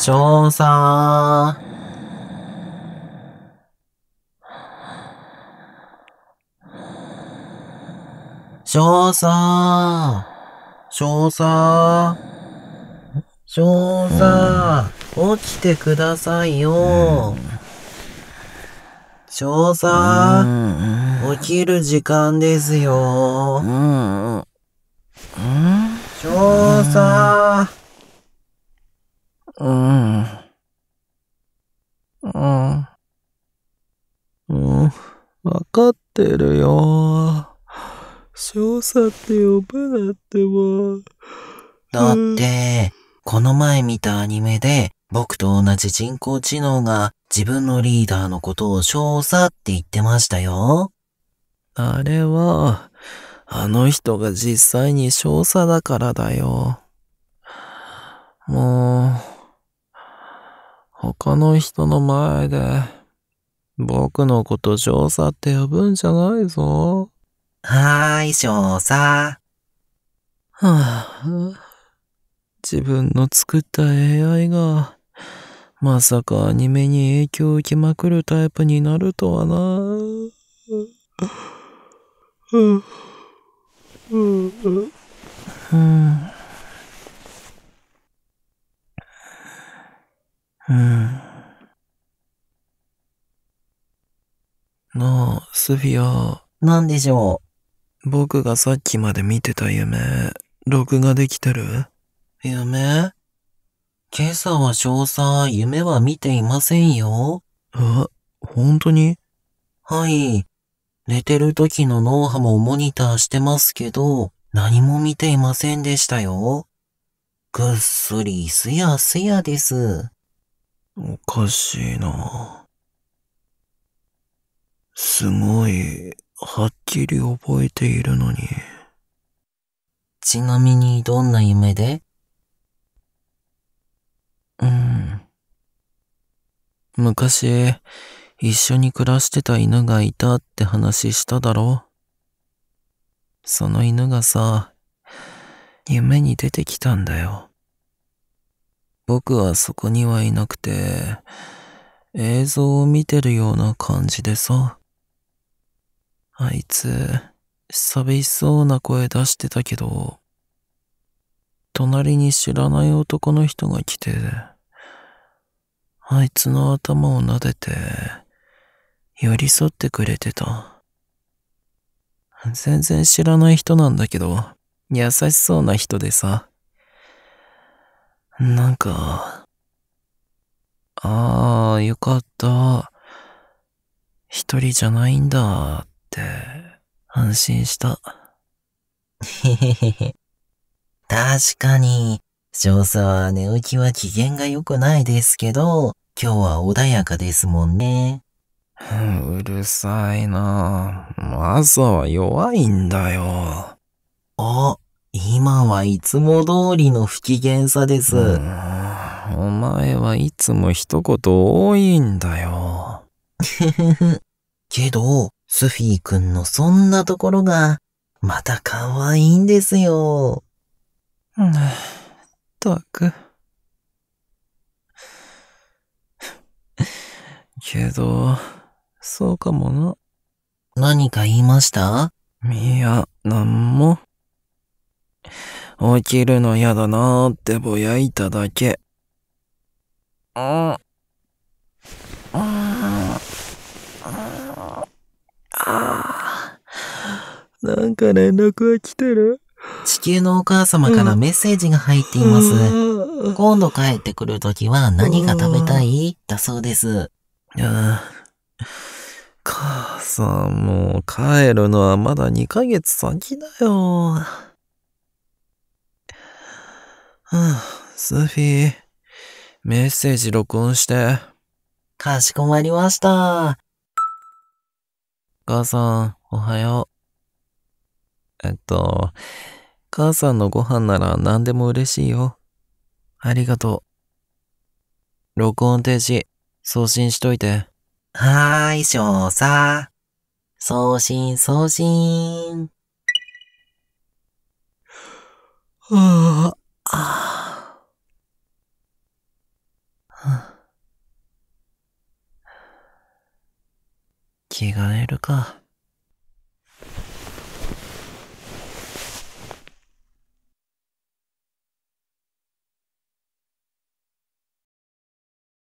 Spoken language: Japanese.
ショーンさん。ショーさん。ショーさん。ショーさん。起きてくださいよ。ショーさん。起きる時間ですよ。ショーさん。うん。うん。うん。わかってるよ。少佐って呼ぶなってば。だって、この前見たアニメで、僕と同じ人工知能が自分のリーダーのことを少佐って言ってましたよ。あれは、あの人が実際に少佐だからだよ。もう、他の人の前で、僕のこと少佐って呼ぶんじゃないぞ。はーい、少佐。はあ、自分の作った AI が、まさかアニメに影響を受けまくるタイプになるとはな。うん。なあ、スフィア。なんでしょう。僕がさっきまで見てた夢、録画できてる夢今朝は詳細、夢は見ていませんよ。え、本当にはい。寝てる時の脳波もモニターしてますけど、何も見ていませんでしたよ。ぐっすりすやすやです。おかしいな。すごい、はっきり覚えているのに。ちなみにどんな夢でうん。昔、一緒に暮らしてた犬がいたって話しただろその犬がさ、夢に出てきたんだよ。僕はそこにはいなくて、映像を見てるような感じでさ。あいつ、寂しそうな声出してたけど、隣に知らない男の人が来て、あいつの頭を撫でて、寄り添ってくれてた。全然知らない人なんだけど、優しそうな人でさ。なんか、ああ、よかった。一人じゃないんだ、て、安心した。へへへへ。確かに、少佐は寝起きは機嫌が良くないですけど、今日は穏やかですもんね。うるさいな朝は弱いんだよ。あ、今はいつも通りの不機嫌さです。お前はいつも一言多いんだよ。けど、スフィー君のそんなところが、また可愛いんですよ。ったく。けど、そうかもな。何か言いましたいや、なんも。起きるの嫌だなーってぼやいただけ。あ、なんか連絡が来てる地球のお母様からメッセージが入っています。今度帰ってくるときは何が食べたい、だそうです。母さんもう帰るのはまだ2ヶ月先だよ。はあ、スフィー、メッセージ録音して。かしこまりました。母さん、おはよう。えっと、母さんのご飯なら何でも嬉しいよ。ありがとう。録音停止、送信しといて。はーい、少佐。送信、送信。はあ、ああ。着替えるか。